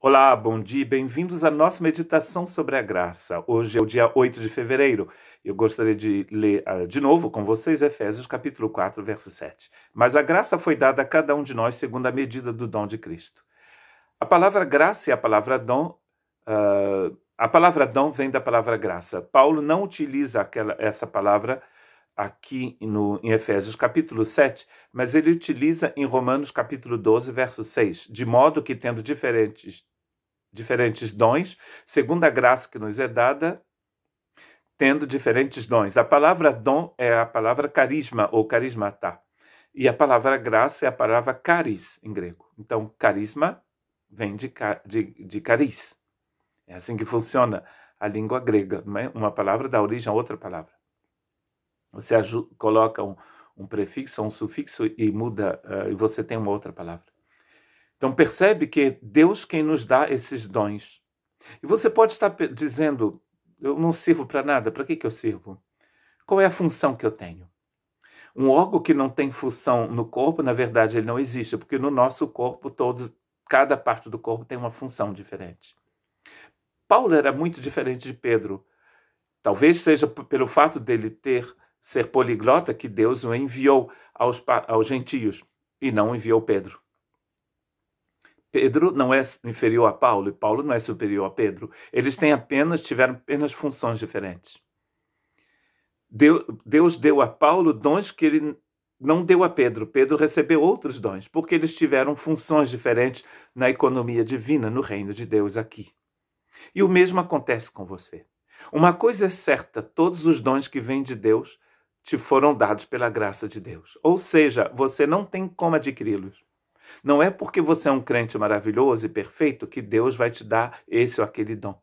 Olá, bom dia, e bem-vindos à nossa meditação sobre a graça. Hoje é o dia 8 de fevereiro. Eu gostaria de ler uh, de novo com vocês Efésios capítulo 4, verso 7. Mas a graça foi dada a cada um de nós segundo a medida do dom de Cristo. A palavra graça e é a palavra dom, uh, a palavra dom vem da palavra graça. Paulo não utiliza aquela, essa palavra aqui no, em Efésios capítulo 7, mas ele utiliza em Romanos capítulo 12, verso 6, de modo que, tendo diferentes, diferentes dons, segundo a graça que nos é dada, tendo diferentes dons. A palavra dom é a palavra carisma ou carismata, e a palavra graça é a palavra caris em grego. Então, carisma vem de, de, de caris. É assim que funciona a língua grega, né? uma palavra dá origem a outra palavra. Você coloca um, um, prefixo, um sufixo e muda, uh, e você tem uma outra palavra. Então percebe que é Deus quem nos dá esses dons. E você pode estar dizendo, eu não sirvo para nada, para que, que eu sirvo? Qual é a função que eu tenho? Um órgão que não tem função no corpo, na verdade, ele não existe, porque no nosso corpo, todos, cada parte do corpo tem uma função diferente. Paulo era muito diferente de Pedro. Talvez seja pelo fato dele ter ser poliglota que Deus o enviou aos, aos gentios e não enviou Pedro. Pedro não é inferior a Paulo e Paulo não é superior a Pedro. Eles têm apenas tiveram apenas funções diferentes. Deus, Deus deu a Paulo dons que ele não deu a Pedro. Pedro recebeu outros dons, porque eles tiveram funções diferentes na economia divina, no reino de Deus aqui. E o mesmo acontece com você. Uma coisa é certa: todos os dons que vêm de Deus te foram dados pela graça de Deus. Ou seja, você não tem como adquiri-los. Não é porque você é um crente maravilhoso e perfeito que Deus vai te dar esse ou aquele dom.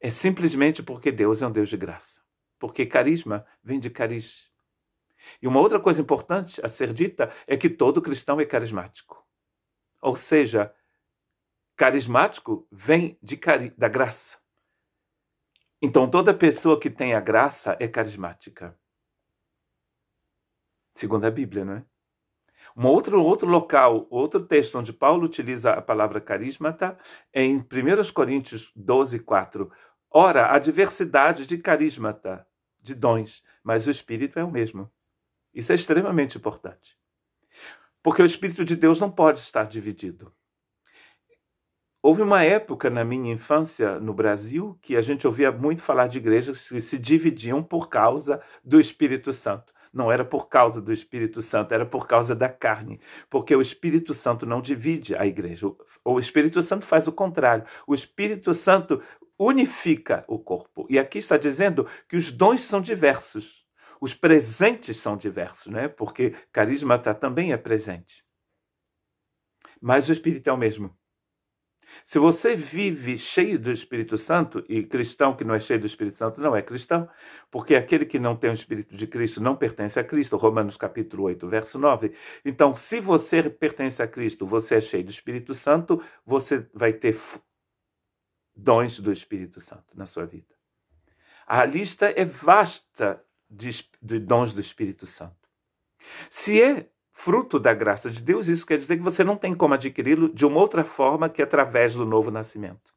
É simplesmente porque Deus é um Deus de graça. Porque carisma vem de cariz. E uma outra coisa importante a ser dita é que todo cristão é carismático. Ou seja, carismático vem de cari da graça. Então, toda pessoa que tem a graça é carismática. Segundo a Bíblia, não é? Um outro, outro local, outro texto onde Paulo utiliza a palavra carismata é em 1 Coríntios 12, 4. Ora, há diversidade de carismata, de dons, mas o Espírito é o mesmo. Isso é extremamente importante. Porque o Espírito de Deus não pode estar dividido. Houve uma época na minha infância no Brasil que a gente ouvia muito falar de igrejas que se dividiam por causa do Espírito Santo. Não era por causa do Espírito Santo, era por causa da carne, porque o Espírito Santo não divide a igreja. O Espírito Santo faz o contrário. O Espírito Santo unifica o corpo. E aqui está dizendo que os dons são diversos, os presentes são diversos, né? Porque carisma tá, também é presente. Mas o Espírito é o mesmo. Se você vive cheio do Espírito Santo, e cristão que não é cheio do Espírito Santo não é cristão, porque aquele que não tem o Espírito de Cristo não pertence a Cristo, Romanos capítulo 8, verso 9. Então, se você pertence a Cristo, você é cheio do Espírito Santo, você vai ter dons do Espírito Santo na sua vida. A lista é vasta de, de dons do Espírito Santo. Se é fruto da graça de Deus, isso quer dizer que você não tem como adquiri-lo de uma outra forma que através do novo nascimento.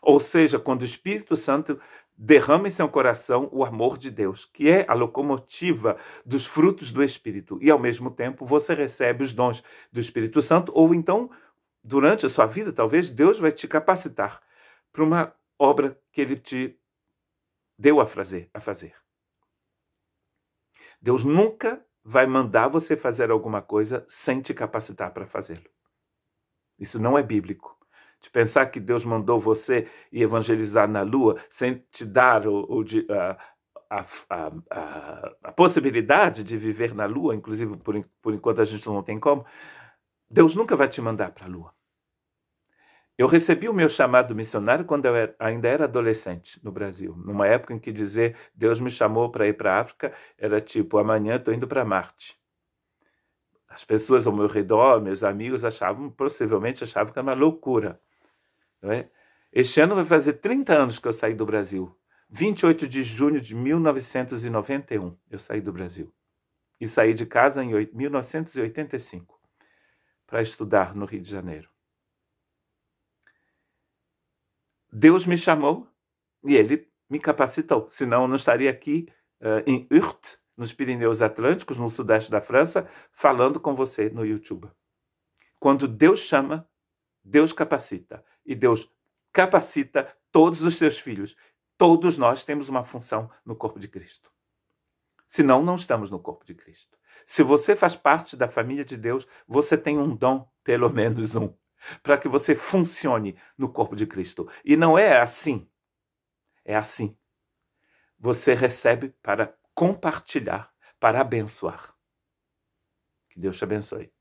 Ou seja, quando o Espírito Santo derrama em seu coração o amor de Deus, que é a locomotiva dos frutos do Espírito, e ao mesmo tempo você recebe os dons do Espírito Santo, ou então, durante a sua vida, talvez Deus vai te capacitar para uma obra que ele te deu a fazer. A fazer. Deus nunca vai mandar você fazer alguma coisa sem te capacitar para fazê-lo. Isso não é bíblico. De pensar que Deus mandou você ir evangelizar na lua sem te dar o, o a, a, a, a, possibilidade de viver na lua, inclusive por, por enquanto a gente não tem como, Deus nunca vai te mandar para a lua. Eu recebi o meu chamado missionário quando eu era, ainda era adolescente no Brasil, numa época em que dizer Deus me chamou para ir para a África era tipo amanhã estou indo para Marte. As pessoas ao meu redor, meus amigos achavam, possivelmente achavam que era uma loucura, não é? Este ano vai fazer 30 anos que eu saí do Brasil. 28 de junho de 1991 eu saí do Brasil e saí de casa em 1985 para estudar no Rio de Janeiro. Deus me chamou e ele me capacitou, senão eu não estaria aqui uh, em Urt, nos Pirineus Atlânticos, no sudeste da França, falando com você no YouTube. Quando Deus chama, Deus capacita. E Deus capacita todos os seus filhos. Todos nós temos uma função no corpo de Cristo. Senão, não estamos no corpo de Cristo. Se você faz parte da família de Deus, você tem um dom, pelo menos um para que você funcione no corpo de Cristo. E não é assim. É assim. Você recebe para compartilhar, para abençoar. Que Deus te abençoe.